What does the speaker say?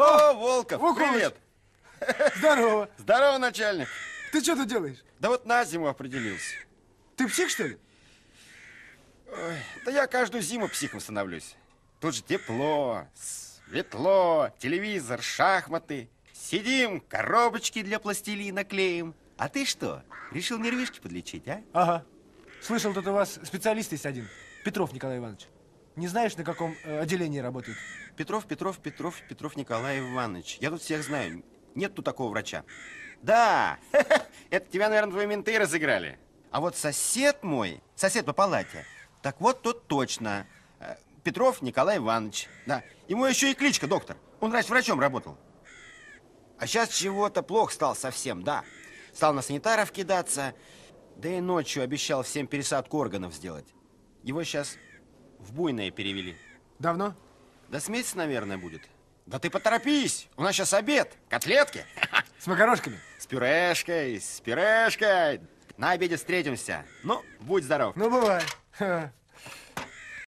О, Волков, Волкович. привет. Здорово. Здорово, начальник. Ты что тут делаешь? Да вот на зиму определился. Ты псих, что ли? Ой, да я каждую зиму психом становлюсь. Тут же тепло, светло, телевизор, шахматы. Сидим, коробочки для пластилина клеим. А ты что, решил нервишки подлечить, а? Ага. Слышал, тут у вас специалист есть один. Петров Николай Иванович. Не знаешь, на каком э, отделении работает? Петров, Петров, Петров, Петров Николай Иванович. Я тут всех знаю. Нет тут такого врача. Да, это тебя, наверное, твои менты разыграли. А вот сосед мой, сосед по палате, так вот тот точно. Э, Петров Николай Иванович. Да. Ему еще и кличка доктор. Он раньше врачом работал. А сейчас чего-то плохо стал совсем, да. Стал на санитаров кидаться, да и ночью обещал всем пересадку органов сделать. Его сейчас в буйное перевели. Давно? Да с месяц, наверное, будет. Да ты поторопись, у нас сейчас обед, котлетки. С макарошками? С пюрешкой, с пюрешкой. На обеде встретимся. Ну, будь здоров. Ну, бывай.